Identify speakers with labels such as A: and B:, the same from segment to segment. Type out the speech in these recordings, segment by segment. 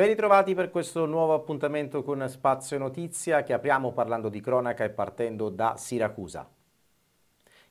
A: Ben ritrovati per questo nuovo appuntamento con Spazio Notizia che apriamo parlando di cronaca e partendo da Siracusa.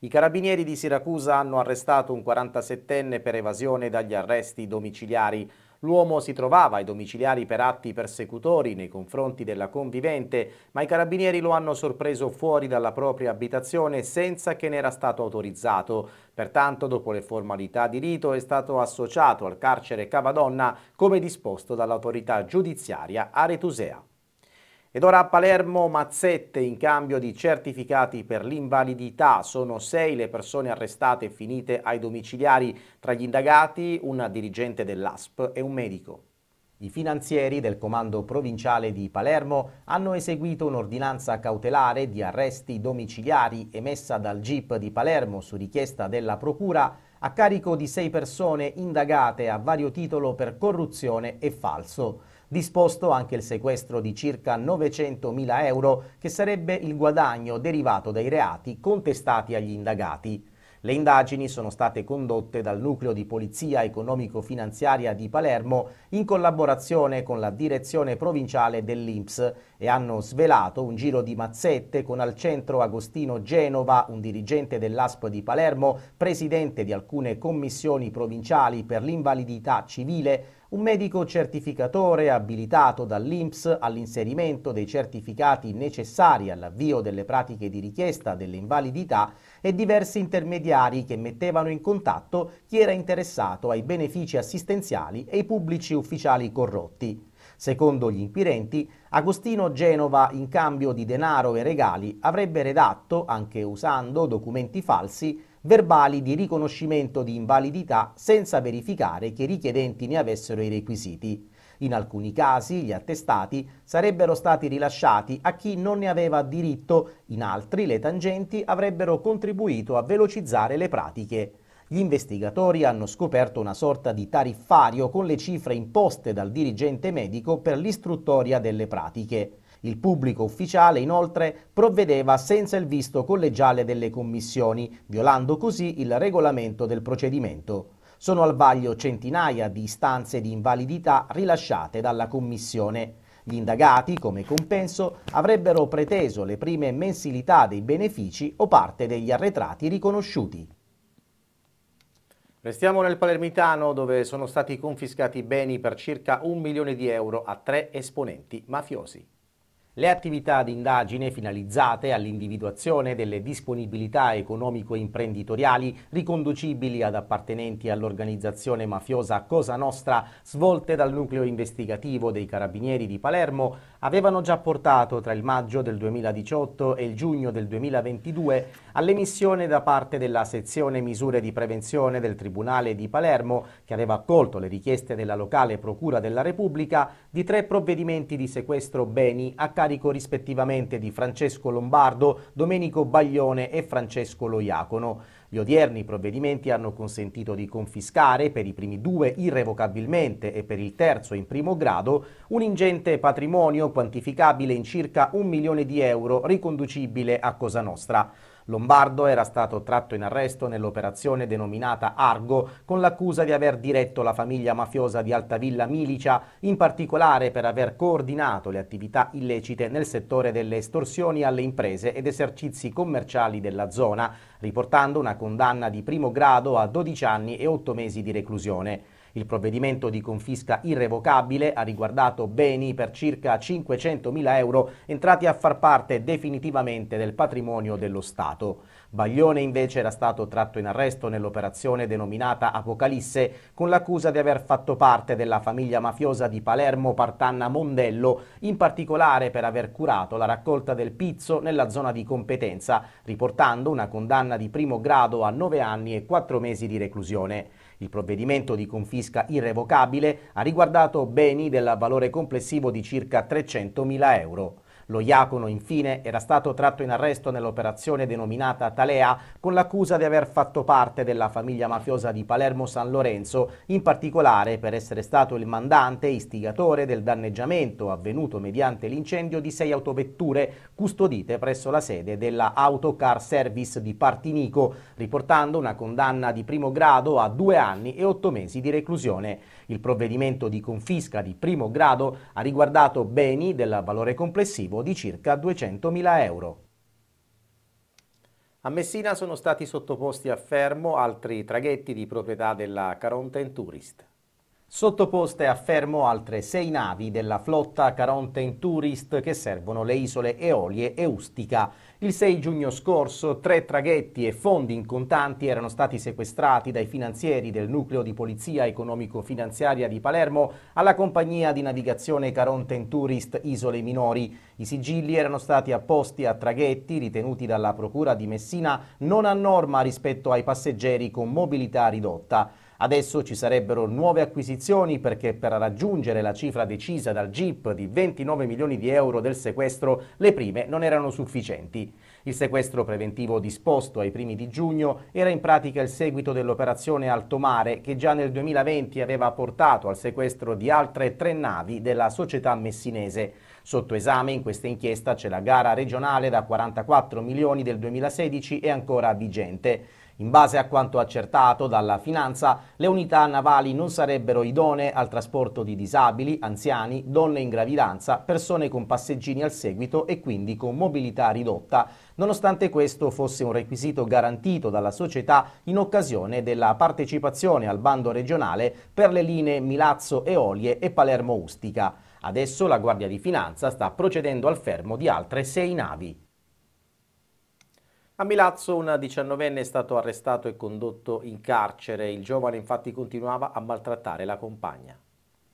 A: I carabinieri di Siracusa hanno arrestato un 47enne per evasione dagli arresti domiciliari L'uomo si trovava ai domiciliari per atti persecutori nei confronti della convivente, ma i carabinieri lo hanno sorpreso fuori dalla propria abitazione senza che ne era stato autorizzato. Pertanto, dopo le formalità di rito, è stato associato al carcere Cavadonna come disposto dall'autorità giudiziaria Aretusea. Ed ora a Palermo mazzette in cambio di certificati per l'invalidità. Sono sei le persone arrestate e finite ai domiciliari, tra gli indagati una dirigente dell'ASP e un medico. I finanzieri del comando provinciale di Palermo hanno eseguito un'ordinanza cautelare di arresti domiciliari emessa dal GIP di Palermo su richiesta della Procura a carico di sei persone indagate a vario titolo per corruzione e falso disposto anche il sequestro di circa 900.000 euro che sarebbe il guadagno derivato dai reati contestati agli indagati. Le indagini sono state condotte dal Nucleo di Polizia Economico-Finanziaria di Palermo in collaborazione con la direzione provinciale dell'INPS e hanno svelato un giro di mazzette con al centro Agostino Genova, un dirigente dell'ASP di Palermo, presidente di alcune commissioni provinciali per l'invalidità civile, un medico certificatore abilitato dall'INPS all'inserimento dei certificati necessari all'avvio delle pratiche di richiesta delle invalidità e diversi intermediari che mettevano in contatto chi era interessato ai benefici assistenziali e i pubblici ufficiali corrotti. Secondo gli inquirenti, Agostino Genova, in cambio di denaro e regali, avrebbe redatto, anche usando documenti falsi, verbali di riconoscimento di invalidità senza verificare che i richiedenti ne avessero i requisiti. In alcuni casi gli attestati sarebbero stati rilasciati a chi non ne aveva diritto, in altri le tangenti avrebbero contribuito a velocizzare le pratiche. Gli investigatori hanno scoperto una sorta di tariffario con le cifre imposte dal dirigente medico per l'istruttoria delle pratiche. Il pubblico ufficiale inoltre provvedeva senza il visto collegiale delle commissioni, violando così il regolamento del procedimento. Sono al vaglio centinaia di istanze di invalidità rilasciate dalla commissione. Gli indagati, come compenso, avrebbero preteso le prime mensilità dei benefici o parte degli arretrati riconosciuti. Restiamo nel Palermitano dove sono stati confiscati beni per circa un milione di euro a tre esponenti mafiosi. Le attività di indagine finalizzate all'individuazione delle disponibilità economico-imprenditoriali riconducibili ad appartenenti all'organizzazione mafiosa Cosa Nostra svolte dal nucleo investigativo dei Carabinieri di Palermo avevano già portato tra il maggio del 2018 e il giugno del 2022 all'emissione da parte della sezione misure di prevenzione del Tribunale di Palermo, che aveva accolto le richieste della locale Procura della Repubblica, di tre provvedimenti di sequestro beni a carico carico rispettivamente di Francesco Lombardo, Domenico Baglione e Francesco Loiacono. Gli odierni provvedimenti hanno consentito di confiscare per i primi due irrevocabilmente e per il terzo in primo grado un ingente patrimonio quantificabile in circa un milione di euro riconducibile a Cosa Nostra. Lombardo era stato tratto in arresto nell'operazione denominata Argo con l'accusa di aver diretto la famiglia mafiosa di Altavilla Milicia, in particolare per aver coordinato le attività illecite nel settore delle estorsioni alle imprese ed esercizi commerciali della zona, riportando una condanna di primo grado a 12 anni e 8 mesi di reclusione. Il provvedimento di confisca irrevocabile ha riguardato beni per circa 500.000 euro entrati a far parte definitivamente del patrimonio dello Stato. Baglione invece era stato tratto in arresto nell'operazione denominata Apocalisse con l'accusa di aver fatto parte della famiglia mafiosa di Palermo Partanna Mondello, in particolare per aver curato la raccolta del pizzo nella zona di competenza, riportando una condanna di primo grado a 9 anni e 4 mesi di reclusione. Il provvedimento di confisca irrevocabile ha riguardato beni del valore complessivo di circa 300.000 euro. Lo Iacono, infine, era stato tratto in arresto nell'operazione denominata Talea con l'accusa di aver fatto parte della famiglia mafiosa di Palermo San Lorenzo, in particolare per essere stato il mandante istigatore del danneggiamento avvenuto mediante l'incendio di sei autovetture custodite presso la sede della Autocar Service di Partinico, riportando una condanna di primo grado a due anni e otto mesi di reclusione. Il provvedimento di confisca di primo grado ha riguardato beni del valore complessivo passivo di circa 200.000 euro. A Messina sono stati sottoposti a fermo altri traghetti di proprietà della Caronte Tourist. Sottoposte a fermo altre sei navi della flotta Caronte Tourist che servono le isole Eolie e Ustica. Il 6 giugno scorso tre traghetti e fondi in contanti erano stati sequestrati dai finanzieri del nucleo di polizia economico-finanziaria di Palermo alla compagnia di navigazione Caronten Tourist Isole Minori. I sigilli erano stati apposti a traghetti ritenuti dalla procura di Messina non a norma rispetto ai passeggeri con mobilità ridotta. Adesso ci sarebbero nuove acquisizioni perché per raggiungere la cifra decisa dal GIP di 29 milioni di euro del sequestro le prime non erano sufficienti. Il sequestro preventivo disposto ai primi di giugno era in pratica il seguito dell'operazione Altomare che già nel 2020 aveva portato al sequestro di altre tre navi della società messinese. Sotto esame in questa inchiesta c'è la gara regionale da 44 milioni del 2016 e ancora vigente. In base a quanto accertato dalla finanza, le unità navali non sarebbero idonee al trasporto di disabili, anziani, donne in gravidanza, persone con passeggini al seguito e quindi con mobilità ridotta, nonostante questo fosse un requisito garantito dalla società in occasione della partecipazione al bando regionale per le linee Milazzo Eolie e Palermo Ustica. Adesso la Guardia di Finanza sta procedendo al fermo di altre sei navi. A Milazzo un 19enne è stato arrestato e condotto in carcere. Il giovane infatti continuava a maltrattare la compagna.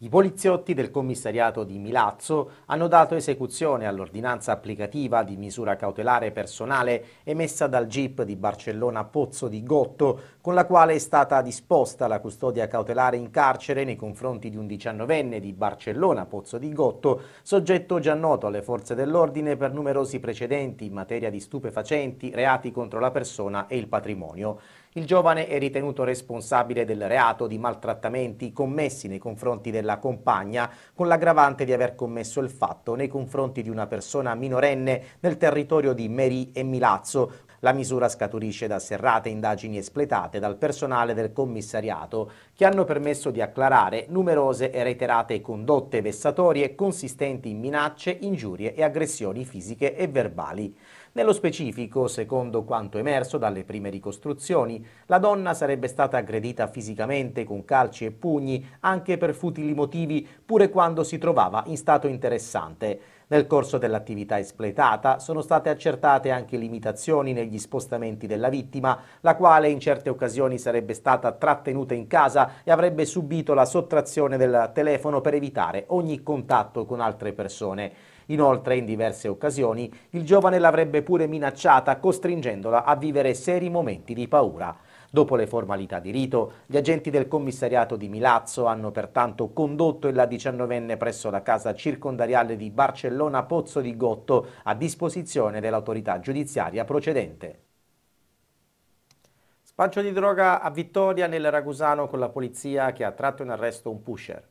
A: I poliziotti del commissariato di Milazzo hanno dato esecuzione all'ordinanza applicativa di misura cautelare personale emessa dal GIP di Barcellona Pozzo di Gotto, con la quale è stata disposta la custodia cautelare in carcere nei confronti di un diciannovenne di Barcellona Pozzo di Gotto, soggetto già noto alle forze dell'ordine per numerosi precedenti in materia di stupefacenti, reati contro la persona e il patrimonio. Il giovane è ritenuto responsabile del reato di maltrattamenti commessi nei confronti della compagna con l'aggravante di aver commesso il fatto nei confronti di una persona minorenne nel territorio di Meri e Milazzo. La misura scaturisce da serrate indagini espletate dal personale del commissariato che hanno permesso di acclarare numerose e reiterate condotte vessatorie consistenti in minacce, ingiurie e aggressioni fisiche e verbali. Nello specifico, secondo quanto emerso dalle prime ricostruzioni, la donna sarebbe stata aggredita fisicamente con calci e pugni anche per futili motivi pure quando si trovava in stato interessante. Nel corso dell'attività espletata sono state accertate anche limitazioni negli spostamenti della vittima, la quale in certe occasioni sarebbe stata trattenuta in casa e avrebbe subito la sottrazione del telefono per evitare ogni contatto con altre persone. Inoltre, in diverse occasioni, il giovane l'avrebbe pure minacciata, costringendola a vivere seri momenti di paura. Dopo le formalità di rito, gli agenti del commissariato di Milazzo hanno pertanto condotto la diciannovenne presso la casa circondariale di Barcellona Pozzo di Gotto a disposizione dell'autorità giudiziaria procedente. Spaccio di droga a Vittoria nel Ragusano con la polizia che ha tratto in arresto un pusher.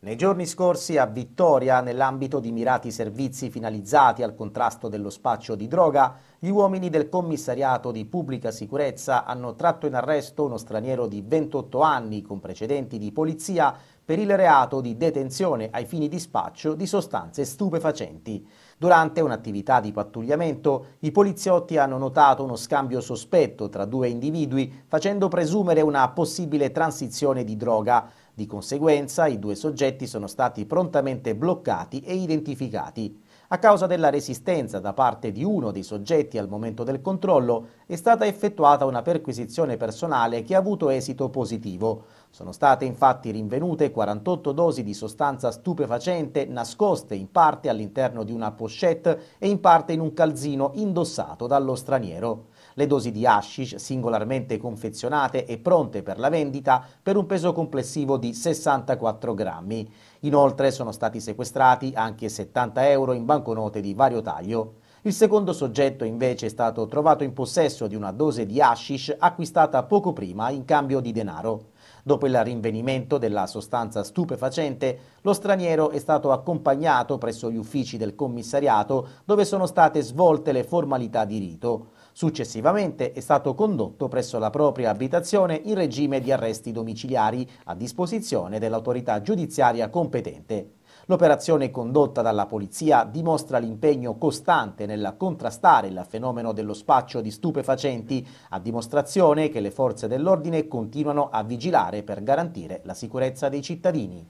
A: Nei giorni scorsi a Vittoria, nell'ambito di mirati servizi finalizzati al contrasto dello spaccio di droga, gli uomini del commissariato di pubblica sicurezza hanno tratto in arresto uno straniero di 28 anni con precedenti di polizia per il reato di detenzione ai fini di spaccio di sostanze stupefacenti. Durante un'attività di pattugliamento, i poliziotti hanno notato uno scambio sospetto tra due individui, facendo presumere una possibile transizione di droga. Di conseguenza i due soggetti sono stati prontamente bloccati e identificati. A causa della resistenza da parte di uno dei soggetti al momento del controllo è stata effettuata una perquisizione personale che ha avuto esito positivo. Sono state infatti rinvenute 48 dosi di sostanza stupefacente nascoste in parte all'interno di una pochette e in parte in un calzino indossato dallo straniero le dosi di hashish singolarmente confezionate e pronte per la vendita per un peso complessivo di 64 grammi. Inoltre sono stati sequestrati anche 70 euro in banconote di vario taglio. Il secondo soggetto invece è stato trovato in possesso di una dose di hashish acquistata poco prima in cambio di denaro. Dopo il rinvenimento della sostanza stupefacente, lo straniero è stato accompagnato presso gli uffici del commissariato dove sono state svolte le formalità di rito. Successivamente è stato condotto presso la propria abitazione in regime di arresti domiciliari a disposizione dell'autorità giudiziaria competente. L'operazione condotta dalla polizia dimostra l'impegno costante nel contrastare il fenomeno dello spaccio di stupefacenti, a dimostrazione che le forze dell'ordine continuano a vigilare per garantire la sicurezza dei cittadini.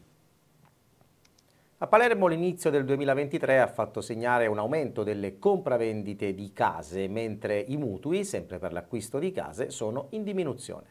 A: A Palermo l'inizio del 2023 ha fatto segnare un aumento delle compravendite di case, mentre i mutui, sempre per l'acquisto di case, sono in diminuzione.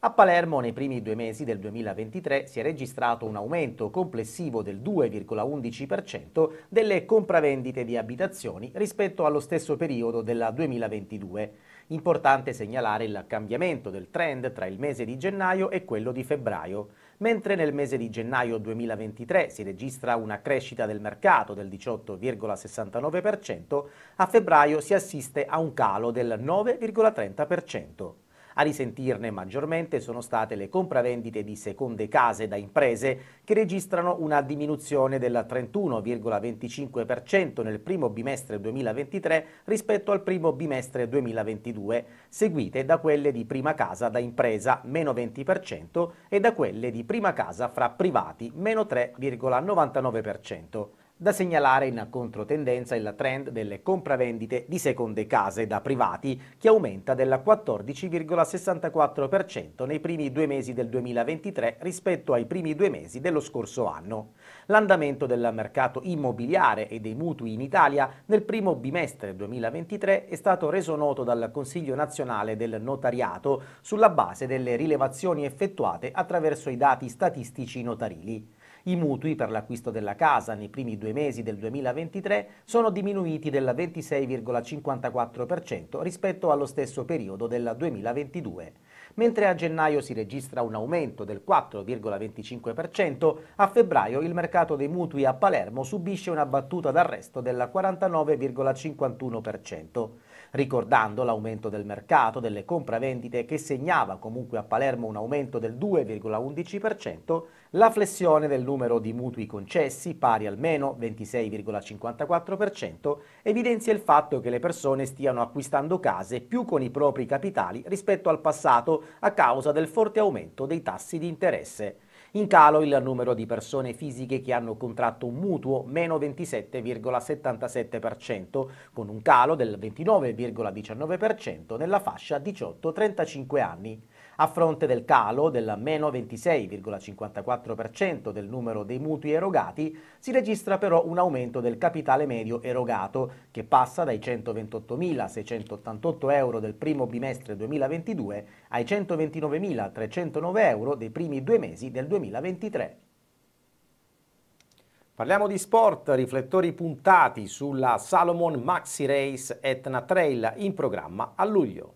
A: A Palermo nei primi due mesi del 2023 si è registrato un aumento complessivo del 2,11% delle compravendite di abitazioni rispetto allo stesso periodo del 2022. Importante segnalare il cambiamento del trend tra il mese di gennaio e quello di febbraio mentre nel mese di gennaio 2023 si registra una crescita del mercato del 18,69%, a febbraio si assiste a un calo del 9,30%. A risentirne maggiormente sono state le compravendite di seconde case da imprese che registrano una diminuzione del 31,25% nel primo bimestre 2023 rispetto al primo bimestre 2022, seguite da quelle di prima casa da impresa meno 20% e da quelle di prima casa fra privati meno 3,99%. Da segnalare in controtendenza il trend delle compravendite di seconde case da privati, che aumenta del 14,64% nei primi due mesi del 2023 rispetto ai primi due mesi dello scorso anno. L'andamento del mercato immobiliare e dei mutui in Italia nel primo bimestre 2023 è stato reso noto dal Consiglio nazionale del notariato sulla base delle rilevazioni effettuate attraverso i dati statistici notarili. I mutui per l'acquisto della casa nei primi due mesi del 2023 sono diminuiti del 26,54% rispetto allo stesso periodo del 2022 mentre a gennaio si registra un aumento del 4,25%, a febbraio il mercato dei mutui a Palermo subisce una battuta d'arresto del 49,51% ricordando l'aumento del mercato delle compravendite che segnava comunque a Palermo un aumento del 2,11%, la flessione del numero di mutui concessi, pari almeno 26,54%, evidenzia il fatto che le persone stiano acquistando case più con i propri capitali rispetto al passato a causa del forte aumento dei tassi di interesse. In calo il numero di persone fisiche che hanno contratto un mutuo, meno 27,77%, con un calo del 29,19% nella fascia 18-35 anni a fronte del calo del meno 26,54% del numero dei mutui erogati, si registra però un aumento del capitale medio erogato, che passa dai 128.688 euro del primo bimestre 2022 ai 129.309 euro dei primi due mesi del 2023. Parliamo di sport, riflettori puntati sulla Salomon Maxi Race Etna Trail in programma a luglio.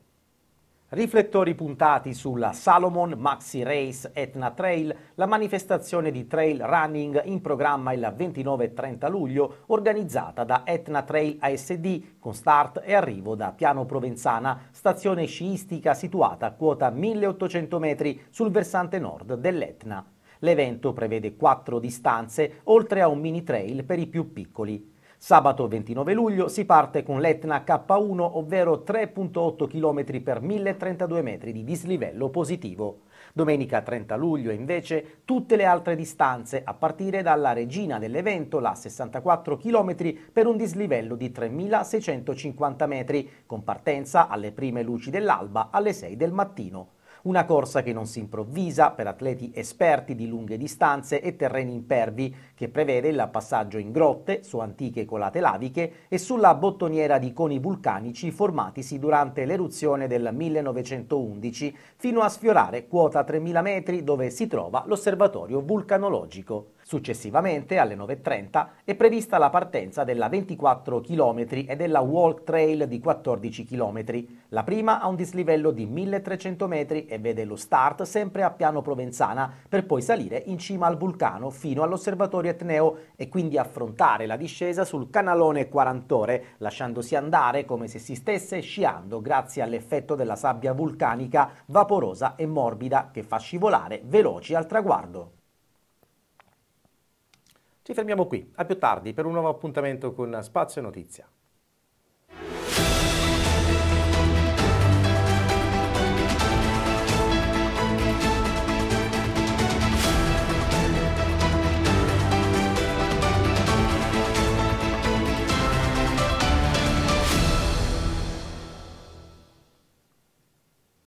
A: Riflettori puntati sulla Salomon Maxi Race Etna Trail, la manifestazione di trail running in programma il 29 e 30 luglio, organizzata da Etna Trail ASD, con start e arrivo da Piano Provenzana, stazione sciistica situata a quota 1800 metri sul versante nord dell'Etna. L'evento prevede quattro distanze, oltre a un mini trail per i più piccoli. Sabato 29 luglio si parte con l'Etna K1, ovvero 3.8 km per 1032 metri di dislivello positivo. Domenica 30 luglio invece tutte le altre distanze, a partire dalla regina dell'evento, la 64 km per un dislivello di 3.650 metri, con partenza alle prime luci dell'alba alle 6 del mattino. Una corsa che non si improvvisa per atleti esperti di lunghe distanze e terreni impervi, che prevede il passaggio in grotte, su antiche colate laviche e sulla bottoniera di coni vulcanici formatisi durante l'eruzione del 1911 fino a sfiorare quota 3000 metri dove si trova l'osservatorio vulcanologico. Successivamente, alle 9.30, è prevista la partenza della 24 km e della Walk Trail di 14 km. La prima ha un dislivello di 1300 metri e vede lo start sempre a Piano Provenzana, per poi salire in cima al vulcano fino all'osservatorio Etneo e quindi affrontare la discesa sul canalone Quarantore, lasciandosi andare come se si stesse sciando grazie all'effetto della sabbia vulcanica vaporosa e morbida che fa scivolare veloci al traguardo. Ci fermiamo qui, a più tardi per un nuovo appuntamento con Spazio Notizia.